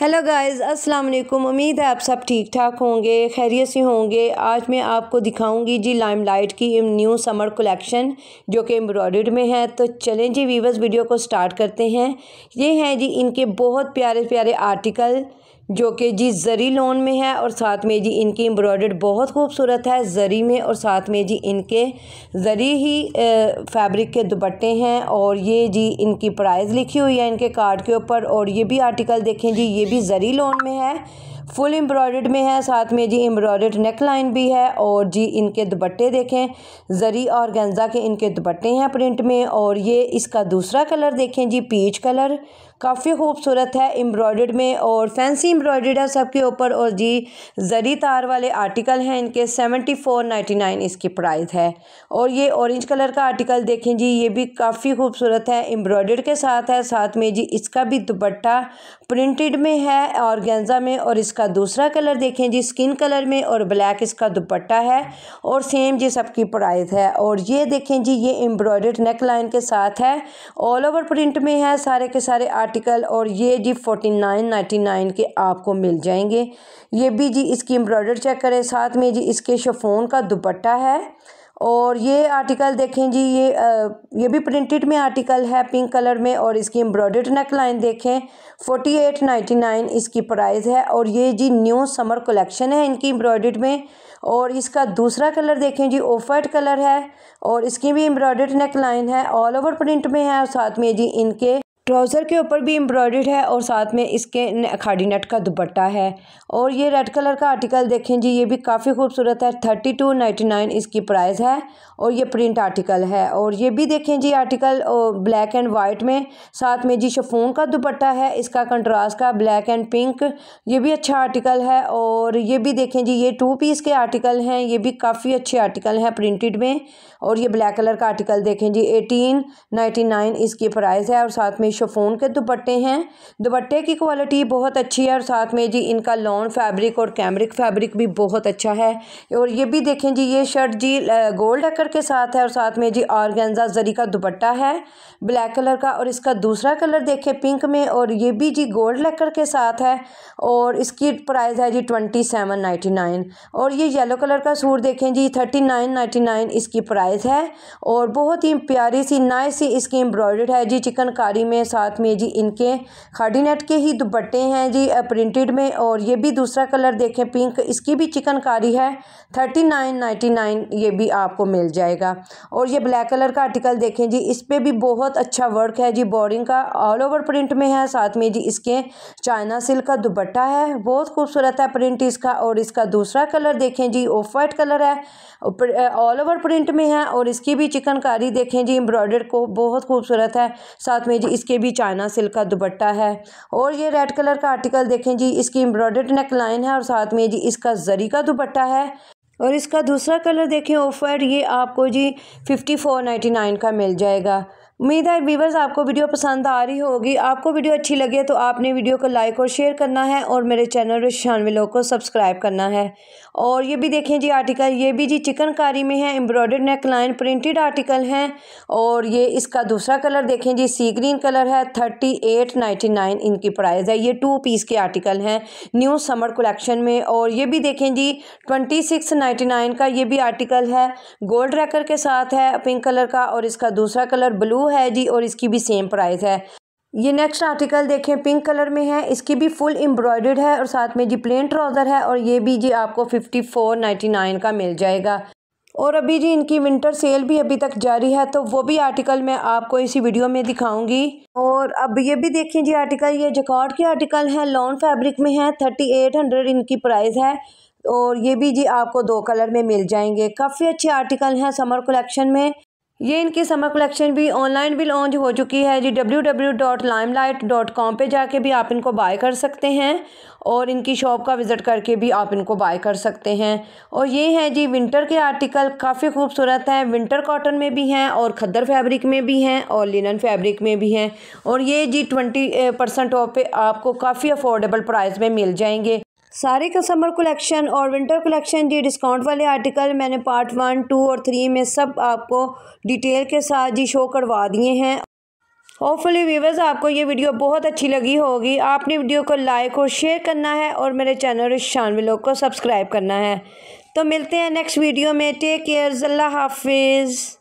hello guys अस्सलाम वालेकुम उम्मीद है आप सब ठीक ठाक होंगे खैरियत से होंगे आज मैं आपको दिखाऊंगी जी लाइमलाइट की न्यू समर कलेक्शन जो कि एम्ब्रॉयड में है तो चलें जी वीवर्स वीडियो को स्टार्ट करते हैं ये हैं जी इनके बहुत प्यारे प्यारे आर्टिकल जो कि जी ज़री लोन में है और साथ में जी इनकी एम्ब्रॉयड बहुत खूबसूरत है ज़री में और साथ में जी इनके ज़री ही फैब्रिक के दुपट्टे हैं और ये जी इनकी प्राइस लिखी हुई है इनके कार्ड के ऊपर और ये भी आर्टिकल देखें जी ये भी ज़री लोन में है फुल एम्ब्रॉयड में है साथ में जी एम्ब्रॉयड नेक लाइन भी है और जी इनके दुपट्टे देखें ज़री और गेंजा के इनके दुपट्टे हैं प्रिंट में और ये इसका दूसरा कलर देखें जी पीच कलर काफ़ी खूबसूरत है एम्ब्रॉयड में और फैंसी एम्ब्रॉयड है सबके ऊपर और जी जरी तार वाले आर्टिकल हैं इनके सेवेंटी फोर नाइन्टी नाइन इसकी प्राइस है और ये ऑरेंज कलर का आर्टिकल देखें जी ये भी काफ़ी खूबसूरत है एम्ब्रॉयड के साथ है साथ में जी इसका भी दुपट्टा प्रिंटेड में है और गेंजा में और इसका दूसरा कलर देखें जी स्किन कलर में और ब्लैक इसका दुपट्टा है और सेम जी सबकी प्राइस है और ये देखें जी ये एम्ब्रॉयड नेक लाइन के साथ है ऑल ओवर प्रिंट में है सारे के सारे आर्ट आर्टिकल और ये जी फोर्टी नाइन नाइन्टी नाइन के आपको मिल जाएंगे ये भी जी इसकी एम्ब्रॉयडर चेक करें साथ में जी इसके शफोन का दुपट्टा है और ये आर्टिकल देखें जी ये आ, ये भी प्रिंटेड में आर्टिकल है पिंक कलर में और इसकी एम्ब्रॉयडर्ड नेक लाइन देखें फोर्टी एट नाइन्टी नाइन इसकी प्राइस है और ये जी न्यू समर कलेक्शन है इनकी एम्ब्रॉयडर्ड में और इसका दूसरा कलर देखें जी ओफर्ट कलर है और इसकी भी एम्ब्रॉयडर्ड नेक लाइन है ऑल ओवर प्रिंट में है और साथ में जी इनके ट्राउज़र के ऊपर भी एम्ब्रॉयड है और साथ में इसके खाड़ी नेट का दुपट्टा है और ये रेड कलर का आर्टिकल देखें जी ये भी काफ़ी खूबसूरत है थर्टी टू नाइन्टी नाइन इसकी प्राइस है और ये प्रिंट आर्टिकल है और ये भी देखें जी आर्टिकल ब्लैक एंड वाइट में साथ में जी शफोन का दुपट्टा है इसका कंट्रास का ब्लैक एंड पिंक ये भी अच्छा आर्टिकल है और ये भी देखें जी ये टू पीस के आर्टिकल हैं ये भी काफ़ी अच्छे आर्टिकल हैं प्रिंटेड में और ये ब्लैक कलर का आर्टिकल देखें जी एटीन नाइन्टी नाइन इसकी प्राइस है और साथ में शफोन के दुपट्टे हैं दुपट्टे की क्वालिटी बहुत अच्छी है और साथ में जी इनका लॉन फैब्रिक और कैमरिक फैब्रिक भी बहुत अच्छा है और ये भी देखें जी ये शर्ट जी गोल्ड अकर के साथ है और साथ में जी ऑर्गेंजा जरी का दुपट्टा है ब्लैक कलर का और इसका दूसरा कलर देखें पिंक में और ये भी जी गोल्ड लेकर के साथ है और इसकी प्राइस है जी ट्वेंटी सेवन नाइन्टी नाइन और ये येलो कलर का सूट देखें जी थर्टी नाइन नाइन्टी नाइन इसकी प्राइस है और बहुत ही प्यारी सी नाइस सी इसकी एम्ब्रॉयड है जी चिकनकारी में साथ में जी इनके खाडीनेट के ही दुपट्टे हैं जी प्रिंटेड में और ये भी दूसरा कलर देखें पिंक इसकी भी चिकनकारी है थर्टी नाइन नाइन्टी नाइन ये भी आपको मिल जाएगा और ये ब्लैक कलर का आर्टिकल देखें जी इस पर भी बहुत अच्छा वर्क है जी बॉर्डिंग का ऑल ओवर प्रिंट में है साथ में जी इसके चाइना सिल्क का दुपट्टा है बहुत खूबसूरत है प्रिंट इसका और इसका दूसरा कलर देखें जी ऑफ वाइट कलर है ऑल ओवर प्रिंट में है और इसकी भी चिकनकारी देखें जी एम्ब्रॉयडर को बहुत खूबसूरत है साथ में जी इसकी इसके भी चाइना सिल्क का दुपट्टा है और ये रेड कलर का आर्टिकल देखें जी इसकी एम्ब्रॉयडर्ड नेक लाइन है और साथ में जी इसका जरी का दुपट्टा है और इसका दूसरा कलर देखें ऑफ़र ये आपको जी फिफ्टी फोर नाइन्टी नाइन का मिल जाएगा उम्मीद है व्यूवर्स आपको वीडियो पसंद आ रही होगी आपको वीडियो अच्छी लगे तो आपने वीडियो को लाइक और शेयर करना है और मेरे चैनल रिशान विलो को सब्सक्राइब करना है और ये भी देखें जी आर्टिकल ये भी जी चिकनकारी में है embroidered neck line printed article हैं और ये इसका दूसरा कलर देखें जी सी ग्रीन कलर है थर्टी एट नाइन्टी नाइन इनकी प्राइस है ये टू पीस के आर्टिकल हैं न्यू समर कलेक्शन में और ये भी देखें जी ट्वेंटी सिक्स नाइन्टी नाइन का ये भी आर्टिकल है गोल्ड रैकर के साथ है पिंक कलर का और इसका दूसरा कलर ब्लू है जी और इसकी भी सेम प्राइस है ये नेक्स्ट आर्टिकल देखें पिंक कलर में है इसकी भी फुल एम्ब्रॉयडर्ड है और साथ में जी प्लेन ट्राउज़र है और ये भी जी आपको फिफ्टी फोर नाइन्टी नाइन का मिल जाएगा और अभी जी इनकी विंटर सेल भी अभी तक जारी है तो वो भी आर्टिकल मैं आपको इसी वीडियो में दिखाऊंगी और अब ये भी देखें जी आर्टिकल ये जकॉर्ड के आर्टिकल हैं लॉन फैब्रिक में है थर्टी एट हंड्रेड इनकी प्राइस है और ये भी जी आपको दो कलर में मिल जाएंगे काफ़ी अच्छे आर्टिकल हैं समर कलेक्शन में ये इनकी समर कलेक्शन भी ऑनलाइन भी लॉन्च हो चुकी है जी W W dot Limelight dot com पर जाके भी आप इनको बाय कर सकते हैं और इनकी शॉप का विज़िट करके भी आप इनको बाय कर सकते हैं और ये हैं जी विंटर के आर्टिकल काफ़ी खूबसूरत हैं विंटर कॉटन में भी हैं और खद्दर फैब्रिक में भी हैं और लिनन फैब्रिक में भी हैं और ये जी ट्वेंटी परसेंट ऑफ पे आपको काफ़ी अफोर्डेबल प्राइस में मिल जाएंगे सारे कस्टमर कलेक्शन और विंटर कलेक्शन जी डिस्काउंट वाले आर्टिकल मैंने पार्ट वन टू और थ्री में सब आपको डिटेल के साथ जी शो करवा दिए हैं होपफुली व्यूवर्स आपको ये वीडियो बहुत अच्छी लगी होगी आपने वीडियो को लाइक और शेयर करना है और मेरे चैनल शान विलोक को सब्सक्राइब करना है तो मिलते हैं नेक्स्ट वीडियो में टेक केयर अल्लाह हाफिज़